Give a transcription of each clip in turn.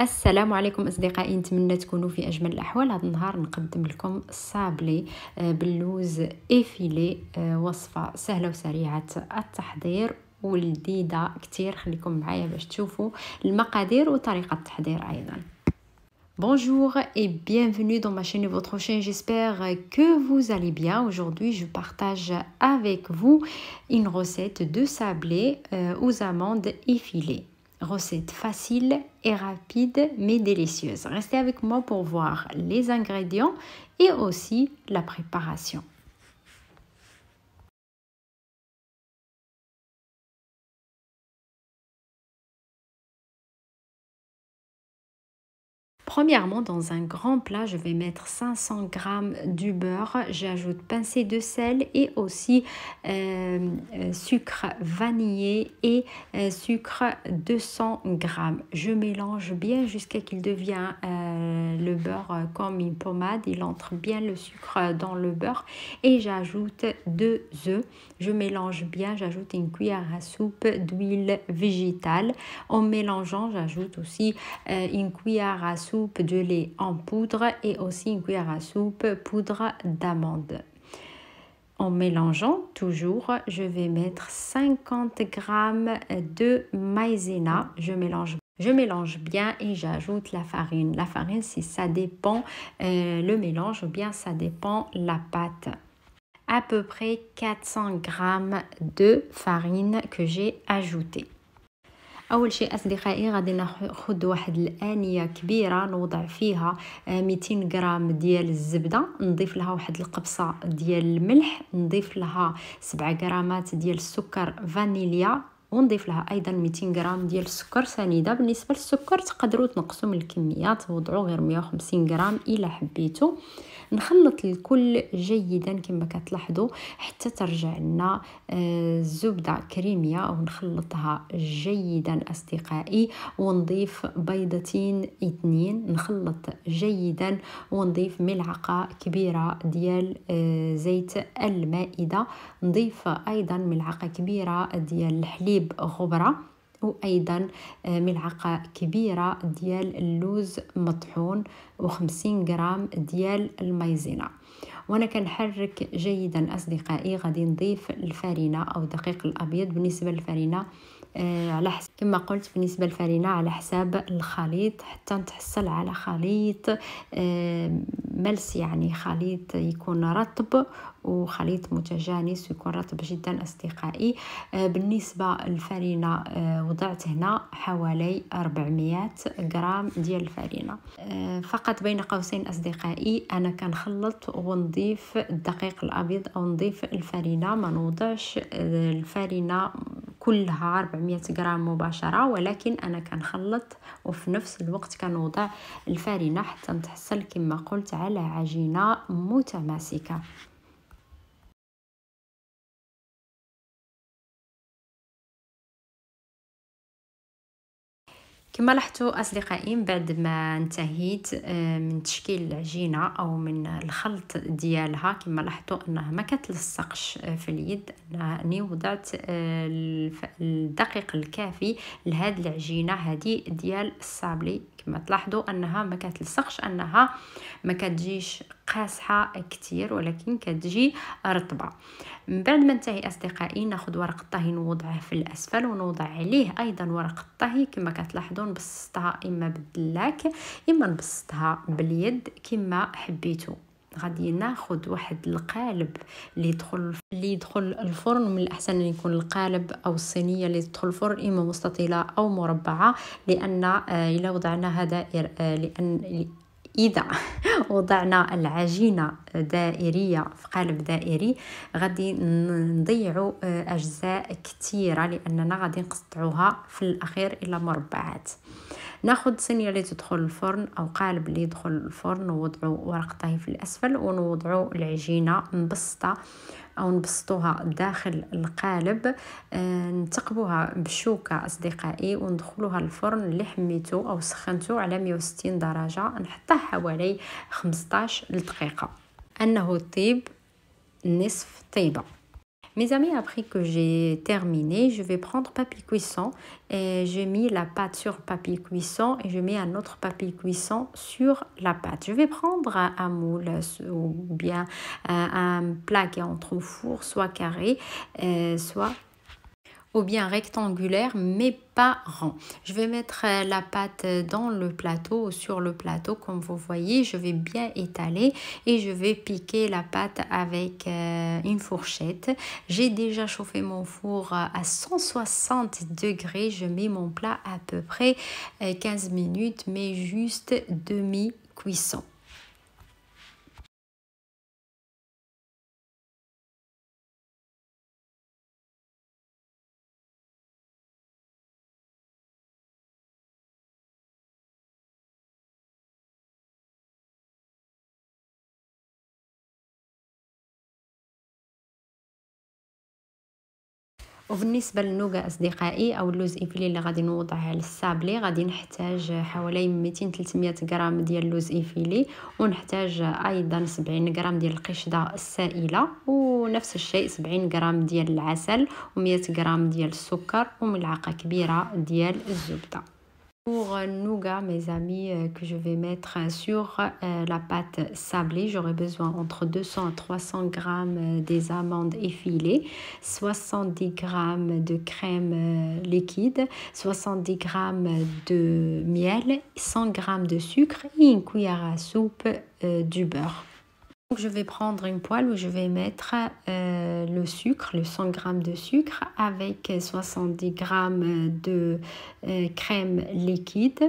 السلام عليكم اصدقائي نتمنى تكونوا في اجمل الاحوال هذا النهار نقدم لكم الصابلي آه، باللوز افيلي آه، وصفه سهله وسريعه التحضير ولذيذه كثير خليكم معايا باش تشوفوا المقادير وطريقه التحضير ايضا Bonjour et bienvenue dans ma chaîne votre chaîne. J'espère que vous allez bien. Aujourd'hui, je partage avec vous une recette de sablé euh, aux amandes effilées. Recette facile et rapide mais délicieuse. Restez avec moi pour voir les ingrédients et aussi la préparation. Premièrement, dans un grand plat, je vais mettre 500 g du beurre. J'ajoute pincée de sel et aussi euh, euh, sucre vanillé et euh, sucre 200 g. Je mélange bien jusqu'à qu'il devient le beurre comme une pommade. Il entre bien le sucre dans le beurre et j'ajoute deux œufs. Je mélange bien, j'ajoute une cuillère à soupe d'huile végétale. En mélangeant, j'ajoute aussi une cuillère à soupe de lait en poudre et aussi une cuillère à soupe poudre d'amande. En mélangeant toujours, je vais mettre 50 g de maïzena. Je mélange je mélange bien et j'ajoute la farine. La farine, si ça dépend euh, le mélange ou bien ça dépend la pâte. À peu près 400 g de farine que j'ai ajouté اول شيء اصدقائي غادي ناخذ واحد الانيه كبيره نوضع فيها 200 آه، غرام ديال الزبده نضيف لها واحد القبصه ديال الملح نضيف لها 7 غرامات ديال السكر فانيليا ونضيف لها ايضا 200 غرام ديال السكر سنيده بالنسبه للسكر تقدروا تنقصوا من الكميه وضعوا غير 150 غرام الا حبيتوا نخلط الكل جيدا كما كتلاحظوا حتى ترجع لنا الزبده آه، كريميه ونخلطها جيدا اصدقائي ونضيف بيضتين اثنين نخلط جيدا ونضيف ملعقه كبيره ديال آه، زيت المائده نضيف ايضا ملعقه كبيره ديال الحليب غبره وايضا آه، ملعقه كبيره ديال اللوز مطحون و50 غرام ديال المايزينا وانا كنحرك جيدا اصدقائي غادي نضيف الفارينه او الدقيق الابيض بالنسبه للفارينه آه، على حسب كما قلت بالنسبة للفرينة على حساب الخليط حتى نتحصل على خليط آه، ملس يعني خليط يكون رطب وخليط متجانس ويكون رطب جدا أصدقائي آه، بالنسبة للفرينة وضعت هنا حوالي 400 غرام ديال الفرينة فقط بين قوسين أصدقائي أنا كنخلط ونضيف الدقيق الأبيض أو نضيف الفرينة ما نوضعش الفرينة كلها 400 غرام مباشره ولكن انا كنخلط وفي نفس الوقت كنوضع الفارينه حتى نتحصل كما قلت على عجينه متماسكه كما لاحظتوا اصدقائي بعد ما انتهيت آه، من تشكيل العجينه او من الخلط ديالها كما لاحظتوا انها ما كتلصقش آه، في اليد راني وضعت آه، الدقيق الكافي لهاد العجينه هذه ديال الصابلي كما تلاحظوا انها ما كتلصقش انها ما كتجيش قاسحه كتير ولكن كتجي رطبه من بعد ما انتهي اصدقائي ناخد ورق الطهي نوضعه في الاسفل ونوضع عليه ايضا ورق الطهي كما كتلاحظون بسطها اما بالدلاك اما نبسطها باليد كما حبيتو غادي ناخد واحد القالب اللي يدخل اللي يدخل الفرن من الاحسن ان يكون القالب او الصينيه اللي تدخل الفرن اما مستطيله او مربعه لان آه، الا وضعناها دائر آه، لان إذا وضعنا العجينة دائرية في قالب دائري غادي نضيعوا آه، أجزاء كثيرة لأننا غادي نقطعوها في الأخير إلى مربعات ناخذ صينيه اللي تدخل الفرن او قالب اللي يدخل الفرن نوضعوا ورقته في الاسفل ونوضعوا العجينه مبسطه أو نبسطوها داخل القالب آه، نتقبوها بشوكة أصدقائي وندخلوها الفرن اللي حميته أو سخنته على 160 درجة نحطها حوالي 15 دقيقة أنه طيب نصف طيبة Mes amis, après que j'ai terminé, je vais prendre papier cuisson et j'ai mis la pâte sur papier cuisson et je mets un autre papier cuisson sur la pâte. Je vais prendre un moule ou bien euh, un plat qui est entre four, soit carré, euh, soit bien rectangulaire mais pas rond. Je vais mettre euh, la pâte dans le plateau ou sur le plateau comme vous voyez. Je vais bien étaler et je vais piquer la pâte avec euh, une fourchette. J'ai déjà chauffé mon four euh, à 160 degrés. Je mets mon plat à peu près 15 minutes mais juste demi cuisson. وبالنسبه للنوغا اصدقائي او اللوز ايفلي اللي غادي نوضعه على السابلي غادي نحتاج حوالي 200 300 غرام ديال اللوز ايفلي ونحتاج ايضا 70 غرام ديال القشده السائله ونفس الشيء 70 غرام ديال العسل و100 غرام ديال السكر وملعقه كبيره ديال الزبده Pour euh, nougat, mes amis, euh, que je vais mettre euh, sur la pâte sablée, j'aurai besoin entre 200 à 300 g des amandes effilées, 70 g de crème liquide, 70 g de miel, 100 g de sucre et une cuillère à soupe du beurre je vais prendre une poêle où je vais mettre euh, le sucre, le 100 g de sucre avec 70 g de euh, crème liquide.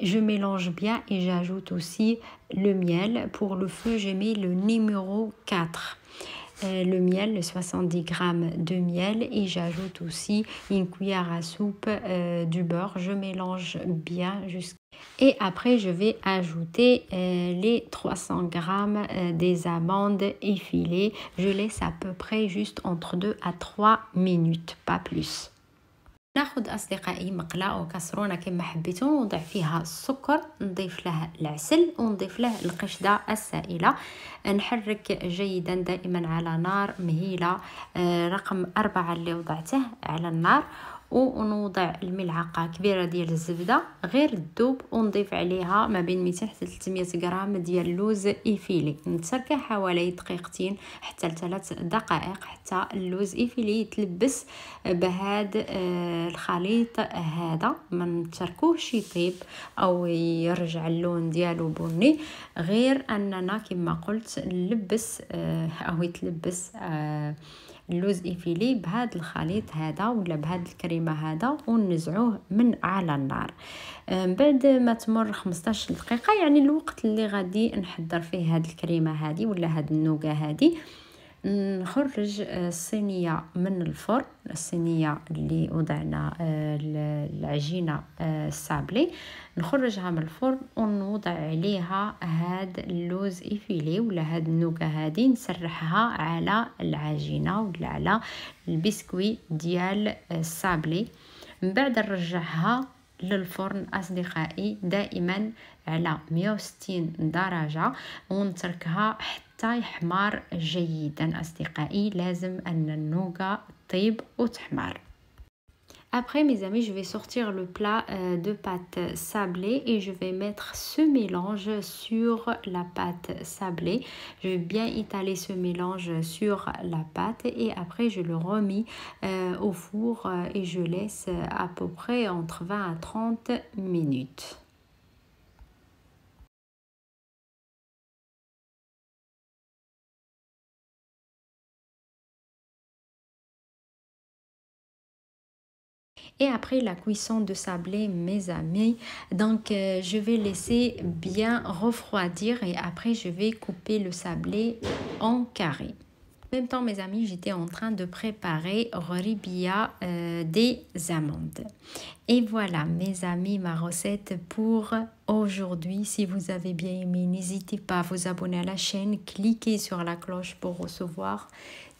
Je mélange bien et j'ajoute aussi le miel. Pour le feu, j'ai mis le numéro 4. Euh, le miel, le 70 g de miel et j'ajoute aussi une cuillère à soupe du beurre. Je mélange bien jusqu'à et après, je vais ajouter euh, les 300 g euh, des amandes effilées. Je laisse à peu près juste entre 2 à 3 minutes, pas plus. ناخد اصدقائي مقله او كسرونه كما حبيتو نوضع فيها السكر نضيف له العسل ونضيف له القشده السائله نحرك جيدا دائما على نار مهيله رقم أربعة اللي وضعته على النار ونوضع الملعقه كبيره ديال الزبده غير الدوب ونضيف عليها ما بين 200 حتى 300 غرام ديال اللوز ايفيلي نتركه حوالي دقيقتين حتى لثلاث دقائق حتى اللوز ايفيلي يتلبس بهذا آه، الخليط هذا ما نتركوهش يطيب او يرجع اللون ديالو بني غير اننا كما قلت نلبس آه، او يتلبس آه، اللوز إفيلي بهذا الخليط هذا ولا بهذا الكريمة هذا ونزعوه من على النار من بعد ما تمر 15 دقيقة يعني الوقت اللي غادي نحضر فيه هاد الكريمة هذه ولا هاد النوكا هذه نخرج آه، الصينية من الفرن الصينية اللي وضعنا آه، العجينة آه، السابلي نخرجها من الفرن ونوضع عليها هاد اللوز إفيلي ولا هاد النوكة هادي نسرحها على العجينة ولا على البسكوي ديال السابلي من بعد نرجعها للفرن أصدقائي دائما على 160 درجة ونتركها حتى يحمر جيدا أصدقائي لازم أن النوغا طيب وتحمر Après, mes amis, je vais sortir le plat euh, de pâte sablée et je vais mettre ce mélange sur la pâte sablée. Je vais bien étaler ce mélange sur la pâte et après, je le remis euh, au four euh, et je laisse à peu près entre 20 à 30 minutes. Et après la cuisson de sablé, mes amis, donc euh, je vais laisser bien refroidir et après je vais couper le sablé en carré. En même temps, mes amis, j'étais en train de préparer Roribia euh, des amandes. Et voilà, mes amis, ma recette pour aujourd'hui. Si vous avez bien aimé, n'hésitez pas à vous abonner à la chaîne, cliquez sur la cloche pour recevoir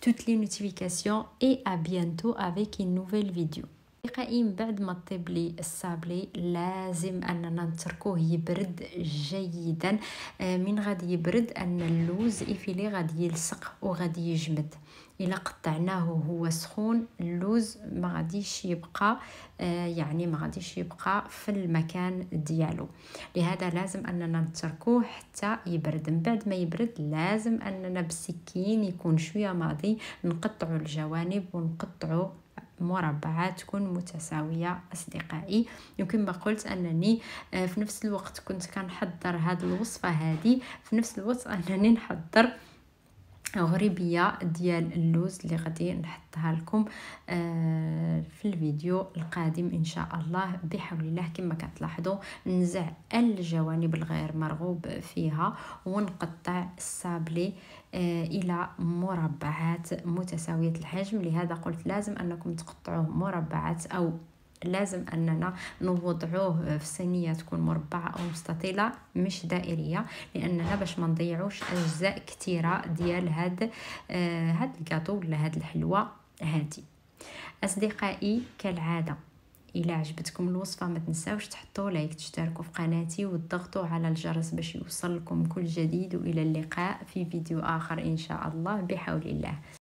toutes les notifications et à bientôt avec une nouvelle vidéo. حقيقه من بعد ما طيب لي الصابلي لازم اننا نتركوه يبرد جيدا آه، من غادي يبرد ان اللوز افيلي غادي يلصق وغادي يجمد الا قطعناه هو سخون اللوز ما غاديش يبقى آه، يعني ما غاديش يبقى في المكان ديالو لهذا لازم اننا نتركوه حتى يبرد من بعد ما يبرد لازم اننا بالسكين يكون شويه ماضي نقطعوا الجوانب ونقطعوا مربعات تكون متساوية أصدقائي يمكن ما قلت أنني آه، في نفس الوقت كنت كنحضر هذه الوصفة هذه في نفس الوقت أنني نحضر غريبية ديال اللوز اللي غادي نحطها لكم آه، في الفيديو القادم ان شاء الله بحول الله كما كتلاحظوا نزع الجوانب الغير مرغوب فيها ونقطع السابلي آه، الى مربعات متساويه الحجم لهذا قلت لازم انكم تقطعوه مربعات او لازم اننا نوضعوه في صينيه تكون مربعه او مستطيله مش دائريه لاننا باش ما نضيعوش اجزاء كثيره ديال هاد آه، هاد الكاطو ولا هاد الحلوى هادي اصدقائي كالعاده الى عجبتكم الوصفه ما تنساوش تحطوا لايك تشتركوا في قناتي وتضغطوا على الجرس باش يوصلكم كل جديد والى اللقاء في فيديو اخر ان شاء الله بحول الله